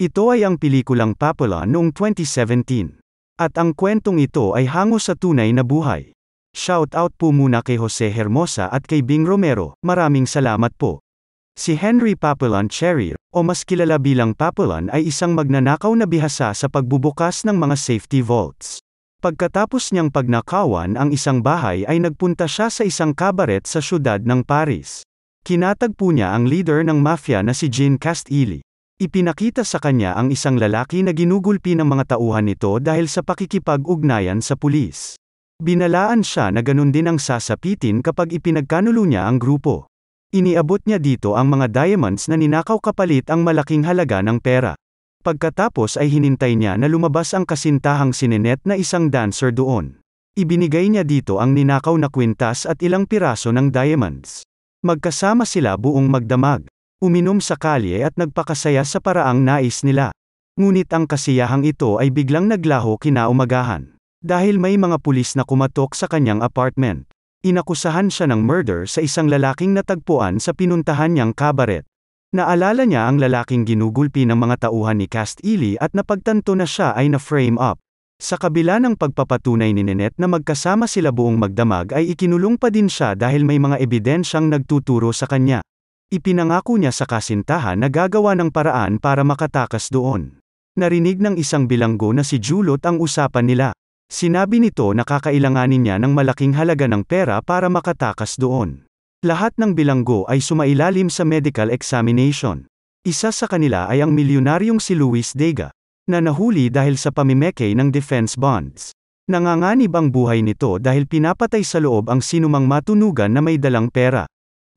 Ito ay ang pelikulang Papala noong 2017. At ang kwentong ito ay hango sa tunay na buhay. Shout out po muna kay Jose Hermosa at kay Bing Romero, maraming salamat po. Si Henry Papillon Cherry, o mas kilala bilang Papillon ay isang magnanakaw na bihasa sa pagbubukas ng mga safety vaults. Pagkatapos niyang pagnakawan ang isang bahay ay nagpunta siya sa isang kabaret sa syudad ng Paris. Kinatagpo niya ang leader ng mafia na si Jean Castile. Ipinakita sa kanya ang isang lalaki na ginugulpi ng mga tauhan nito dahil sa pakikipag-ugnayan sa pulis. Binalaan siya na ganun din ang sasapitin kapag ipinagkanulo niya ang grupo. Iniabot niya dito ang mga diamonds na ninakaw kapalit ang malaking halaga ng pera. Pagkatapos ay hinintay niya na lumabas ang kasintahang sinenet na isang dancer doon. Ibinigay niya dito ang ninakaw na kwintas at ilang piraso ng diamonds. Magkasama sila buong magdamag uminom sa kalye at nagpakasaya sa paraang nais nila. Ngunit ang kasiyahang ito ay biglang naglaho kinaumagahan. Dahil may mga pulis na kumatok sa kanyang apartment. Inakusahan siya ng murder sa isang lalaking natagpuan sa pinuntahan niyang kabaret. Naalala niya ang lalaking ginugulpi ng mga tauhan ni Castili at napagtanto na siya ay na-frame up. Sa kabila ng pagpapatunay ni Nenet na magkasama sila buong magdamag ay ikinulong pa din siya dahil may mga ebidensyang nagtuturo sa kanya. Ipinangako niya sa kasintahan na gagawa ng paraan para makatakas doon. Narinig ng isang bilanggo na si Julot ang usapan nila. Sinabi nito na kakailanganin niya ng malaking halaga ng pera para makatakas doon. Lahat ng bilanggo ay sumailalim sa medical examination. Isa sa kanila ay ang milyonaryong si Luis Dega, na nahuli dahil sa pamimeke ng defense bonds. Nanganganib ang buhay nito dahil pinapatay sa loob ang sinumang matunugan na may dalang pera.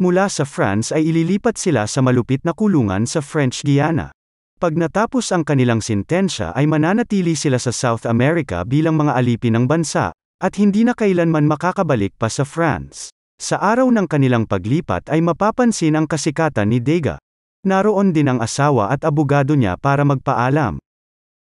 Mula sa France ay ililipat sila sa malupit na kulungan sa French Guiana. Pag natapos ang kanilang sintensya ay mananatili sila sa South America bilang mga alipin ng bansa, at hindi na kailanman makakabalik pa sa France. Sa araw ng kanilang paglipat ay mapapansin ang kasikatan ni Dega. Naroon din ang asawa at abogado niya para magpaalam.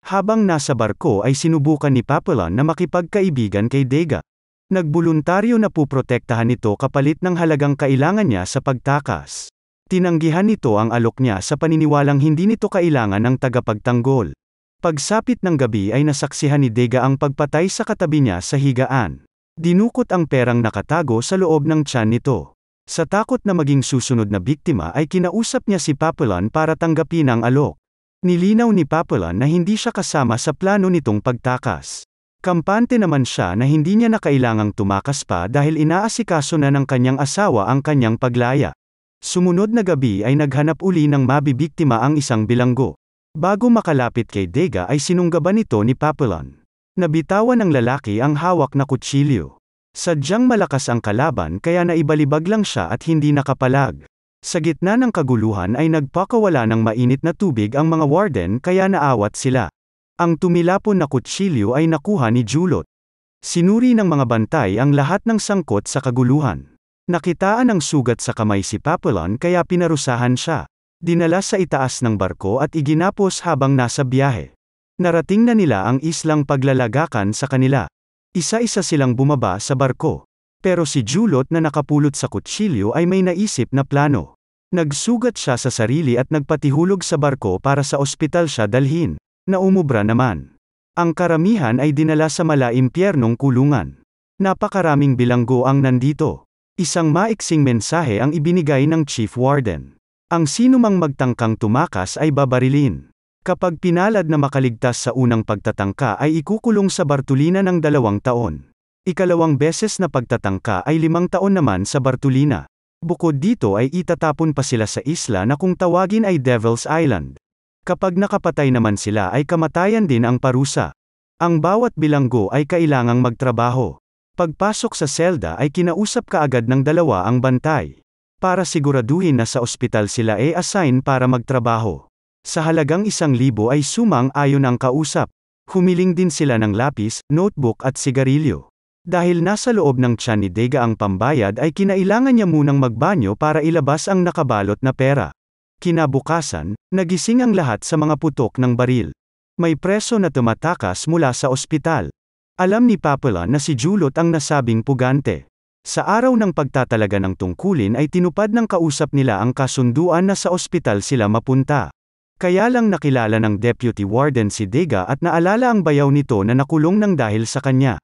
Habang nasa barko ay sinubukan ni Papillon na makipagkaibigan kay Dega. Nagboluntaryo na puprotektahan ito kapalit ng halagang kailangan niya sa pagtakas. Tinanggihan nito ang alok niya sa paniniwalang hindi nito kailangan ng tagapagtanggol. Pagsapit ng gabi ay nasaksihan ni Dega ang pagpatay sa katabi niya sa higaan. Dinukot ang perang nakatago sa loob ng tiyan nito. Sa takot na maging susunod na biktima ay kinausap niya si Papillon para tanggapin ang alok. Nilinaw ni Papillon na hindi siya kasama sa plano nitong pagtakas. Kampante naman siya na hindi niya na kailangang tumakas pa dahil inaasikaso na ng kanyang asawa ang kanyang paglaya. Sumunod na gabi ay naghanap uli ng mabibiktima ang isang bilanggo. Bago makalapit kay Dega ay sinunggaban ito ni Papillon. Nabitawan ng lalaki ang hawak na kutsilyo. Sadyang malakas ang kalaban kaya naibalibag lang siya at hindi nakapalag. Sa gitna ng kaguluhan ay nagpakawala ng mainit na tubig ang mga warden kaya naawat sila. Ang tumilapon na kutsilyo ay nakuha ni Julot. Sinuri ng mga bantay ang lahat ng sangkot sa kaguluhan. Nakitaan ang sugat sa kamay si Papillon kaya pinarusahan siya. Dinala sa itaas ng barko at iginapos habang nasa biyahe. Narating na nila ang islang paglalagakan sa kanila. Isa-isa silang bumaba sa barko. Pero si Julot na nakapulot sa kutsilyo ay may naisip na plano. Nagsugat siya sa sarili at nagpatihulog sa barko para sa ospital siya dalhin na naman. Ang karamihan ay dinala sa malaimpyernong kulungan. Napakaraming bilanggo ang nandito. Isang maiksing mensahe ang ibinigay ng Chief Warden. Ang sinumang magtangkang tumakas ay babarilin. Kapag pinalad na makaligtas sa unang pagtatangka ay ikukulong sa Bartolina ng dalawang taon. Ikalawang beses na pagtatangka ay limang taon naman sa Bartolina. Bukod dito ay itatapon pa sila sa isla na kung tawagin ay Devil's Island. Kapag nakapatay naman sila ay kamatayan din ang parusa. Ang bawat bilanggo ay kailangang magtrabaho. Pagpasok sa selda ay kinausap kaagad ng dalawa ang bantay. Para siguraduhin na sa ospital sila ay e assign para magtrabaho. Sa halagang isang libo ay sumang ayon ang kausap. Humiling din sila ng lapis, notebook at sigarilyo. Dahil nasa loob ng tiyan ni Dega ang pambayad ay kinailangan niya munang magbanyo para ilabas ang nakabalot na pera. Kinabukasan, nagising ang lahat sa mga putok ng baril. May preso na tumatakas mula sa ospital. Alam ni Papala na si Julot ang nasabing pugante. Sa araw ng pagtatalaga ng tungkulin ay tinupad ng kausap nila ang kasunduan na sa ospital sila mapunta. Kaya lang nakilala ng Deputy Warden si Dega at naalala ang bayaw nito na nakulong ng dahil sa kanya.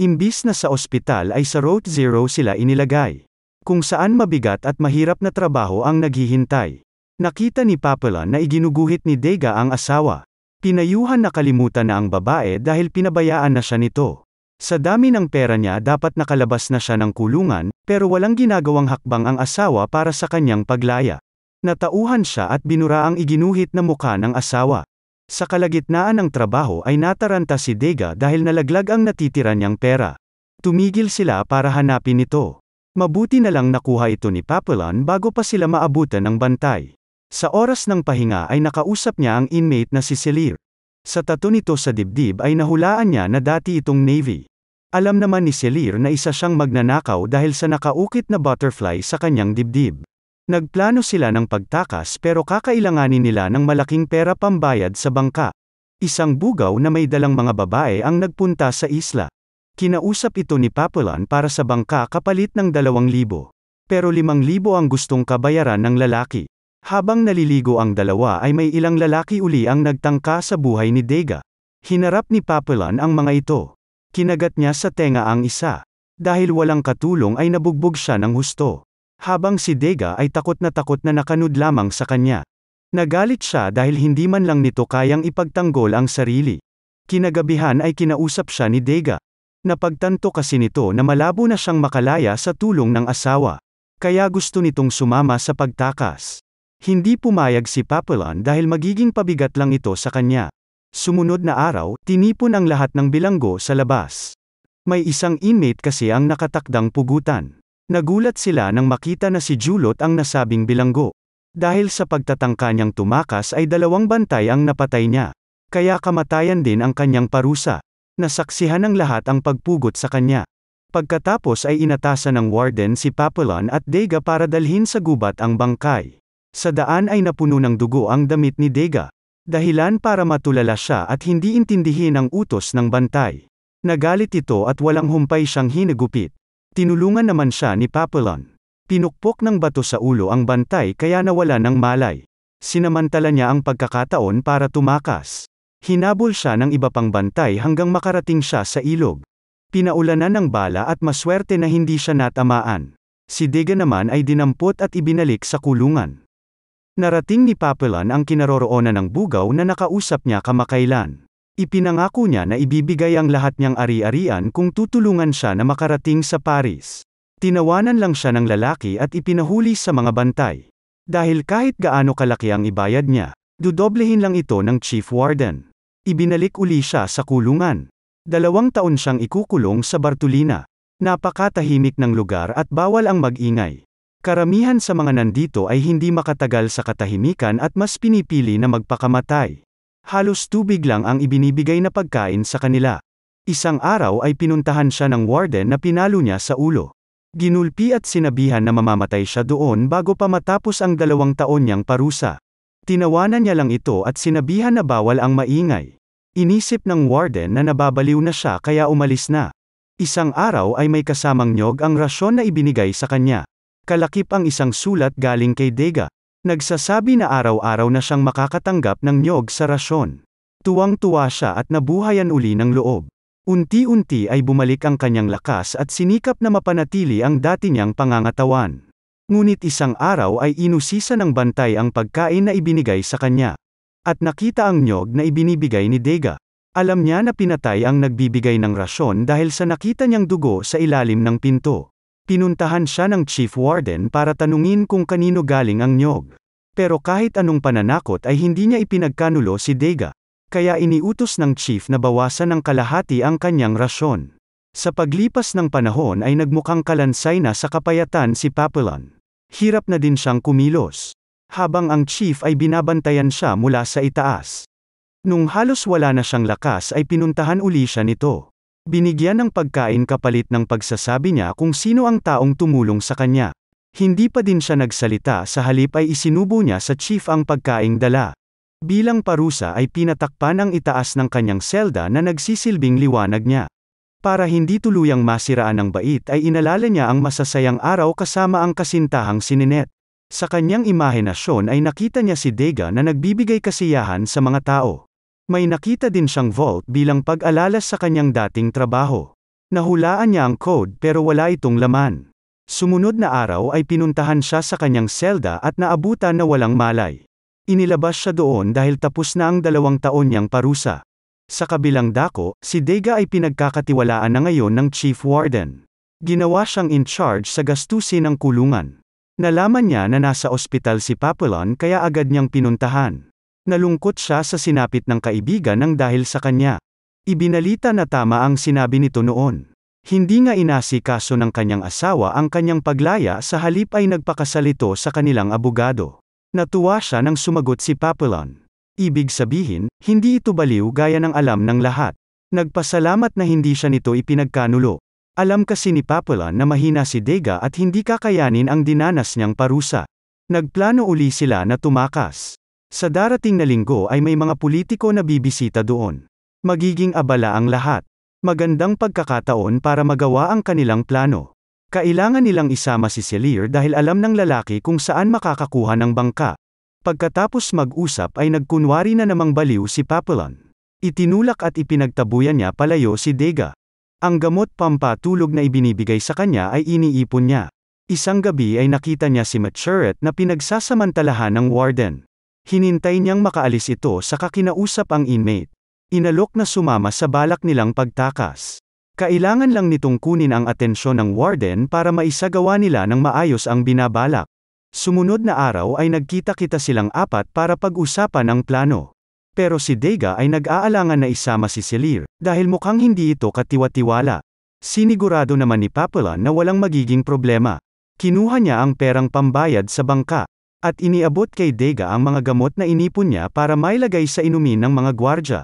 Imbis na sa ospital ay sa Road Zero sila inilagay. Kung saan mabigat at mahirap na trabaho ang naghihintay. Nakita ni Papillon na iginuguhit ni Dega ang asawa. Pinayuhan na kalimutan na ang babae dahil pinabayaan na siya nito. Sa dami ng pera niya dapat nakalabas na siya ng kulungan, pero walang ginagawang hakbang ang asawa para sa kanyang paglaya. Natauhan siya at binura ang iginuhit na mukha ng asawa. Sa kalagitnaan ng trabaho ay nataranta si Dega dahil nalaglag ang natitira niyang pera. Tumigil sila para hanapin ito. Mabuti na lang nakuha ito ni Papillon bago pa sila maabutan ng bantay. Sa oras ng pahinga ay nakausap niya ang inmate na si Selir. Sa tato nito sa dibdib ay nahulaan niya na dati itong Navy. Alam naman ni Selir na isa siyang magnanakaw dahil sa nakaukit na butterfly sa kanyang dibdib. Nagplano sila ng pagtakas pero kakailanganin nila ng malaking pera pambayad sa bangka. Isang bugaw na may dalang mga babae ang nagpunta sa isla. Kinausap ito ni Papulan para sa bangka kapalit ng 2,000. Pero 5,000 ang gustong kabayaran ng lalaki. Habang naliligo ang dalawa ay may ilang lalaki uli ang nagtangka sa buhay ni Dega. Hinarap ni Papelon ang mga ito. Kinagat niya sa tenga ang isa. Dahil walang katulong ay nabugbog siya ng husto. Habang si Dega ay takot na takot na nakanood lamang sa kanya. Nagalit siya dahil hindi man lang nito kayang ipagtanggol ang sarili. Kinagabihan ay kinausap siya ni Dega. Napagtanto kasi nito na malabo na siyang makalaya sa tulong ng asawa. Kaya gusto nitong sumama sa pagtakas. Hindi pumayag si Papillon dahil magiging pabigat lang ito sa kanya. Sumunod na araw, tinipon ang lahat ng bilanggo sa labas. May isang inmate kasi ang nakatakdang pugutan. Nagulat sila nang makita na si Julot ang nasabing bilanggo. Dahil sa pagtatangka niyang tumakas ay dalawang bantay ang napatay niya. Kaya kamatayan din ang kanyang parusa. Nasaksihan ng lahat ang pagpugot sa kanya. Pagkatapos ay inatasan ng warden si Papillon at Dega para dalhin sa gubat ang bangkay. Sa daan ay napuno ng dugo ang damit ni Dega. Dahilan para matulala siya at hindi intindihin ang utos ng bantay. Nagalit ito at walang humpay siyang hinagupit. Tinulungan naman siya ni Papillon. Pinukpok ng bato sa ulo ang bantay kaya nawala ng malay. Sinamantala niya ang pagkakataon para tumakas. Hinabol siya ng iba pang bantay hanggang makarating siya sa ilog. Pinaulanan ng bala at maswerte na hindi siya natamaan. Si Dega naman ay dinampot at ibinalik sa kulungan. Narating ni Papelan ang kinaroroonan ng bugaw na nakausap niya kamakailan. Ipinangako niya na ibibigay ang lahat niyang ari-arian kung tutulungan siya na makarating sa Paris. Tinawanan lang siya ng lalaki at ipinahuli sa mga bantay. Dahil kahit gaano kalaki ang ibayad niya, dudoblehin lang ito ng chief warden. Ibinalik uli siya sa kulungan. Dalawang taon siyang ikukulong sa Bartolina. Napakatahimik ng lugar at bawal ang mag-ingay. Karamihan sa mga nandito ay hindi makatagal sa katahimikan at mas pinipili na magpakamatay. Halos tubig lang ang ibinibigay na pagkain sa kanila. Isang araw ay pinuntahan siya ng warden na pinalo niya sa ulo. Ginulpi at sinabihan na mamamatay siya doon bago pa matapos ang dalawang taon niyang parusa. Tinawanan niya lang ito at sinabihan na bawal ang maingay. Inisip ng warden na nababaliw na siya kaya umalis na. Isang araw ay may kasamang nyog ang rasyon na ibinigay sa kanya kalakip ang isang sulat galing kay Dega. Nagsasabi na araw-araw na siyang makakatanggap ng nyog sa rasyon. Tuwang-tuwa siya at nabuhayan uli ng loob. Unti-unti ay bumalik ang kanyang lakas at sinikap na mapanatili ang dati niyang pangangatawan. Ngunit isang araw ay inusisa ng bantay ang pagkain na ibinigay sa kanya. At nakita ang nyog na ibinibigay ni Dega. Alam niya na pinatay ang nagbibigay ng rasyon dahil sa nakita niyang dugo sa ilalim ng pinto. Pinuntahan siya ng chief warden para tanungin kung kanino galing ang nyog. Pero kahit anong pananakot ay hindi niya ipinagkanulo si Dega. Kaya iniutos ng chief na bawasan ng kalahati ang kanyang rasyon. Sa paglipas ng panahon ay nagmukhang kalansay na sa kapayatan si Papillon. Hirap na din siyang kumilos. Habang ang chief ay binabantayan siya mula sa itaas. Nung halos wala na siyang lakas ay pinuntahan uli siya nito. Binigyan ng pagkain kapalit ng pagsasabi niya kung sino ang taong tumulong sa kanya. Hindi pa din siya nagsalita sa halip ay isinubo niya sa chief ang pagkaing dala. Bilang parusa ay pinatakpan ang itaas ng kanyang selda na nagsisilbing liwanag niya. Para hindi tuluyang masiraan ang bait ay inalala niya ang masasayang araw kasama ang kasintahang sininet. Sa kanyang imahinasyon ay nakita niya si Dega na nagbibigay kasiyahan sa mga tao. May nakita din siyang vault bilang pag-alala sa kanyang dating trabaho. Nahulaan niya ang code pero wala itong laman. Sumunod na araw ay pinuntahan siya sa kanyang selda at naabutan na walang malay. Inilabas siya doon dahil tapos na ang dalawang taon niyang parusa. Sa kabilang dako, si Dega ay pinagkakatiwalaan na ngayon ng Chief Warden. Ginawa siyang in charge sa gastusin ng kulungan. Nalaman niya na nasa ospital si Papillon kaya agad niyang pinuntahan. Nalungkot siya sa sinapit ng kaibigan ng dahil sa kanya. Ibinalita na tama ang sinabi nito noon. Hindi nga inasikaso ng kanyang asawa ang kanyang paglaya sa halip ay nagpakasalito sa kanilang abogado. Natuwa siya nang sumagot si Papillon. Ibig sabihin, hindi ito baliw gaya ng alam ng lahat. Nagpasalamat na hindi siya nito ipinagkanulo. Alam kasi ni Papillon na mahina si Dega at hindi kakayanin ang dinanas niyang parusa. Nagplano uli sila na tumakas. Sa darating na linggo ay may mga politiko na bibisita doon. Magiging abala ang lahat. Magandang pagkakataon para magawa ang kanilang plano. Kailangan nilang isama si Celir dahil alam ng lalaki kung saan makakakuha ng bangka. Pagkatapos mag-usap ay nagkunwari na namang baliw si Papillon. Itinulak at ipinagtabuyan niya palayo si Dega. Ang gamot pampatulog na ibinibigay sa kanya ay iniipon niya. Isang gabi ay nakita niya si Maturet na pinagsasamantalahan ng warden. Hinintay niyang makaalis ito sa kakinausap ang inmate. Inalok na sumama sa balak nilang pagtakas. Kailangan lang nitong kunin ang atensyon ng warden para maisagawa nila ng maayos ang binabalak. Sumunod na araw ay nagkita-kita silang apat para pag-usapan ang plano. Pero si Dega ay nag-aalangan na isama si Selir, dahil mukhang hindi ito katiwatiwala. Sinigurado naman ni Papillon na walang magiging problema. Kinuha niya ang perang pambayad sa bangka. At iniabot kay Dega ang mga gamot na inipon niya para mailagay sa inumin ng mga gwardya.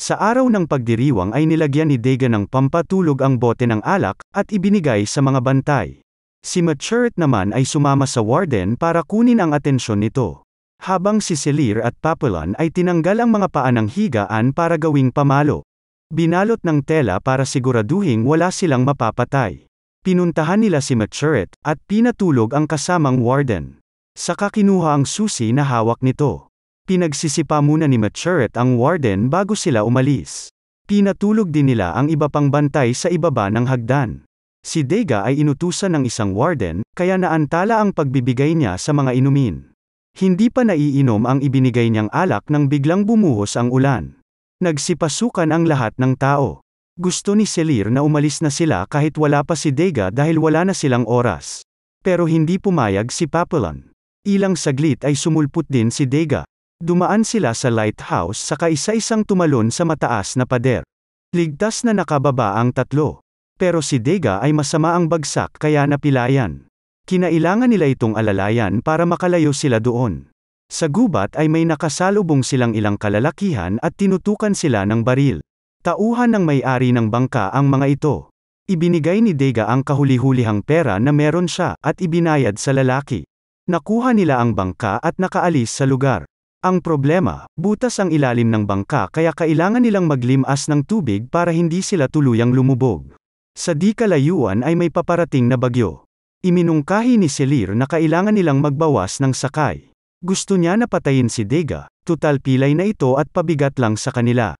Sa araw ng pagdiriwang ay nilagyan ni Dega ng pampatulog ang bote ng alak, at ibinigay sa mga bantay. Si Maturit naman ay sumama sa warden para kunin ang atensyon nito. Habang si Selir at Papillon ay tinanggal ang mga paa ng higaan para gawing pamalo. Binalot ng tela para siguraduhing wala silang mapapatay. Pinuntahan nila si Maturit, at pinatulog ang kasamang warden. Saka kinuha ang susi na hawak nito. Pinagsisipa muna ni Maturet ang warden bago sila umalis. Pinatulog din nila ang iba pang bantay sa ibaba ng hagdan. Si Dega ay inutusan ng isang warden, kaya naantala ang pagbibigay niya sa mga inumin. Hindi pa naiinom ang ibinigay niyang alak nang biglang bumuhos ang ulan. Nagsipasukan ang lahat ng tao. Gusto ni Selir na umalis na sila kahit wala pa si Dega dahil wala na silang oras. Pero hindi pumayag si Papillon. Ilang saglit ay sumulpot din si Dega. Dumaan sila sa lighthouse saka isa-isang tumalon sa mataas na pader. Ligtas na nakababa ang tatlo. Pero si Dega ay masama ang bagsak kaya napilayan. Kinailangan nila itong alalayan para makalayo sila doon. Sa gubat ay may nakasalubong silang ilang kalalakihan at tinutukan sila ng baril. Tauhan ng may-ari ng bangka ang mga ito. Ibinigay ni Dega ang kahuli-hulihang pera na meron siya at ibinayad sa lalaki. Nakuha nila ang bangka at nakaalis sa lugar. Ang problema, butas ang ilalim ng bangka kaya kailangan nilang maglimas ng tubig para hindi sila tuluyang lumubog. Sa di kalayuan ay may paparating na bagyo. Iminungkahi ni Selir na kailangan nilang magbawas ng sakay. Gusto niya na patayin si Dega, tutal pilay na ito at pabigat lang sa kanila.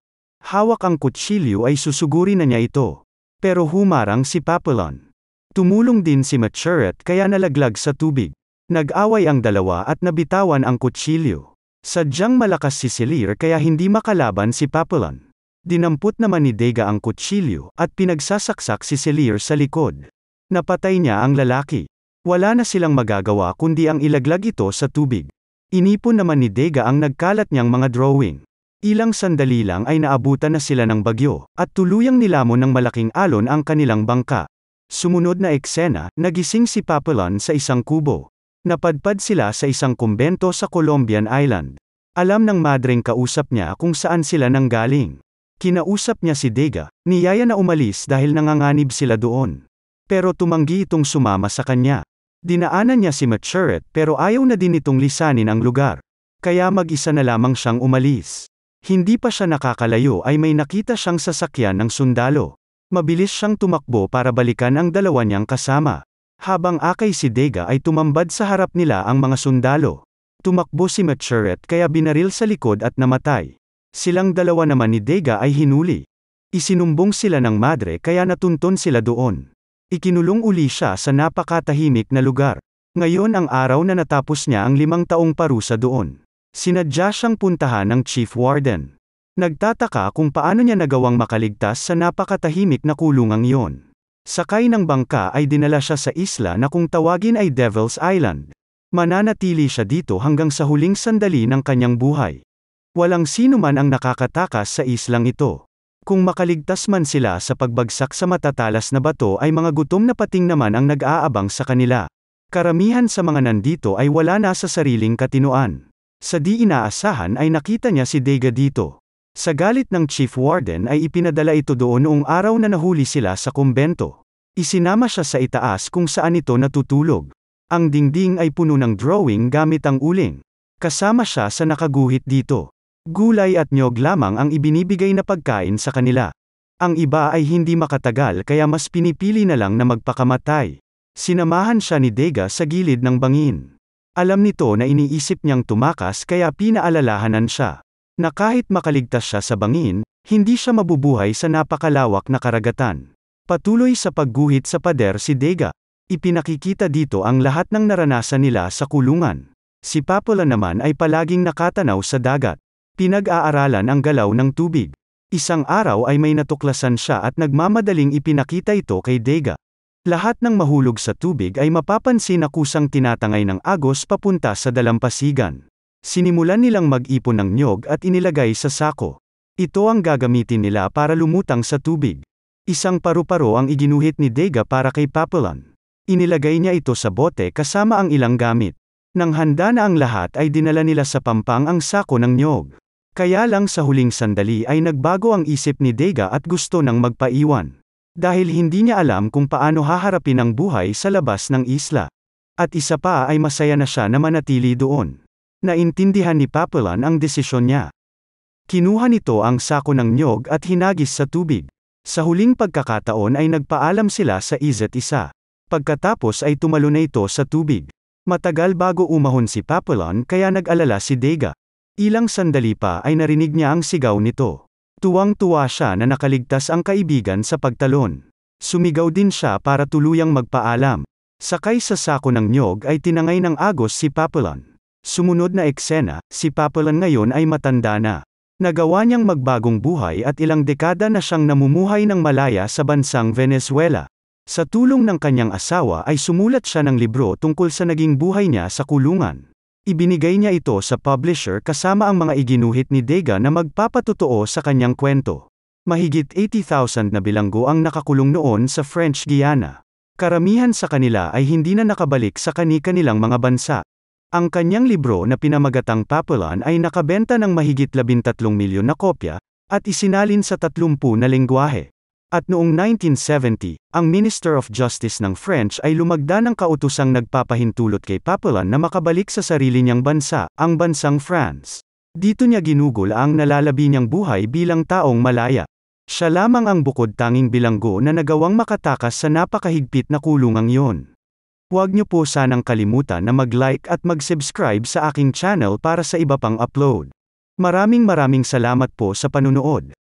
Hawak ang kutsilyo ay susuguri na niya ito. Pero humarang si Papillon. Tumulong din si Maturet kaya nalaglag sa tubig. Nag-away ang dalawa at nabitawan ang kutsilyo. Sadyang malakas si Silir kaya hindi makalaban si Papillon. Dinampot naman ni Dega ang kutsilyo at pinagsasaksak si Silir sa likod. Napatay niya ang lalaki. Wala na silang magagawa kundi ang ilaglag ito sa tubig. Inipon naman ni Dega ang nagkalat niyang mga drawing. Ilang sandali lang ay naabutan na sila ng bagyo, at tuluyang nilamon ng malaking alon ang kanilang bangka. Sumunod na eksena, nagising si Papillon sa isang kubo. Napadpad sila sa isang kumbento sa Colombian Island. Alam ng madreng kausap niya kung saan sila nanggaling. Kinausap niya si Dega, niyaya na umalis dahil nanganganib sila doon. Pero tumanggi itong sumama sa kanya. Dinaanan niya si Maturet pero ayaw na din itong lisanin ang lugar. Kaya mag-isa na lamang siyang umalis. Hindi pa siya nakakalayo ay may nakita siyang sasakyan ng sundalo. Mabilis siyang tumakbo para balikan ang dalawa niyang kasama. Habang Akay si Dega ay tumambad sa harap nila ang mga sundalo. Tumakbo si Machuret kaya binaril sa likod at namatay. Silang dalawa naman ni Dega ay hinuli. Isinumbong sila ng madre kaya natunton sila doon. Ikinulong uli siya sa napakatahimik na lugar. Ngayon ang araw na natapos niya ang limang taong parusa doon. Sinadya siyang puntahan ng Chief Warden. Nagtataka kung paano niya nagawang makaligtas sa napakatahimik na kulungang iyon. Sakay ng bangka ay dinala siya sa isla na kung tawagin ay Devil's Island. Mananatili siya dito hanggang sa huling sandali ng kanyang buhay. Walang sino man ang nakakatakas sa islang ito. Kung makaligtas man sila sa pagbagsak sa matatalas na bato ay mga gutom na pating naman ang nag-aabang sa kanila. Karamihan sa mga nandito ay wala na sa sariling katinuan. Sa di inaasahan ay nakita niya si Dega dito. Sa galit ng chief warden ay ipinadala ito doon noong araw na nahuli sila sa kumbento. Isinama siya sa itaas kung saan ito natutulog. Ang dingding ay puno ng drawing gamit ang uling. Kasama siya sa nakaguhit dito. Gulay at nyog lamang ang ibinibigay na pagkain sa kanila. Ang iba ay hindi makatagal kaya mas pinipili na lang na magpakamatay. Sinamahan siya ni Dega sa gilid ng bangin. Alam nito na iniisip niyang tumakas kaya pinaalalahanan siya na kahit makaligtas siya sa bangin, hindi siya mabubuhay sa napakalawak na karagatan. Patuloy sa pagguhit sa pader si Dega. Ipinakikita dito ang lahat ng naranasan nila sa kulungan. Si Papola naman ay palaging nakatanaw sa dagat. Pinag-aaralan ang galaw ng tubig. Isang araw ay may natuklasan siya at nagmamadaling ipinakita ito kay Dega. Lahat ng mahulog sa tubig ay mapapansin na kusang tinatangay ng agos papunta sa dalampasigan. Sinimulan nilang mag-ipon ng nyog at inilagay sa sako. Ito ang gagamitin nila para lumutang sa tubig. Isang paru-paro ang iginuhit ni Dega para kay Papillon. Inilagay niya ito sa bote kasama ang ilang gamit. Nang handa na ang lahat ay dinala nila sa pampang ang sako ng nyog. Kaya lang sa huling sandali ay nagbago ang isip ni Dega at gusto ng magpaiwan. Dahil hindi niya alam kung paano haharapin ang buhay sa labas ng isla. At isa pa ay masaya na siya na manatili doon. Naintindihan ni Papalan ang desisyon niya. Kinuha nito ang sako ng nyog at hinagis sa tubig. Sa huling pagkakataon ay nagpaalam sila sa isa't isa. Pagkatapos ay tumalo na ito sa tubig. Matagal bago umahon si Papillon kaya nag-alala si Dega. Ilang sandali pa ay narinig niya ang sigaw nito. Tuwang-tuwa siya na nakaligtas ang kaibigan sa pagtalon. Sumigaw din siya para tuluyang magpaalam. Sakay sa sako ng nyog ay tinangay ng agos si Papillon. Sumunod na eksena, si Papalan ngayon ay matanda na. Nagawa niyang magbagong buhay at ilang dekada na siyang namumuhay ng malaya sa bansang Venezuela. Sa tulong ng kanyang asawa ay sumulat siya ng libro tungkol sa naging buhay niya sa kulungan. Ibinigay niya ito sa publisher kasama ang mga iginuhit ni Dega na magpapatotoo sa kanyang kwento. Mahigit 80,000 na bilanggo ang nakakulong noon sa French Guiana. Karamihan sa kanila ay hindi na nakabalik sa kani-kanilang mga bansa. Ang kanyang libro na pinamagatang Papillon ay nakabenta ng mahigit 13 milyon na kopya, at isinalin sa 30 na lengguwahe. At noong 1970, ang Minister of Justice ng French ay lumagda ng kautusang nagpapahintulot kay Papillon na makabalik sa sarili niyang bansa, ang bansang France. Dito niya ginugol ang nalalabi niyang buhay bilang taong malaya. Siya lamang ang bukod tanging bilanggo na nagawang makatakas sa napakahigpit na kulungang yon. Huwag niyo po sanang kalimutan na mag-like at mag-subscribe sa aking channel para sa iba pang upload. Maraming maraming salamat po sa panunood.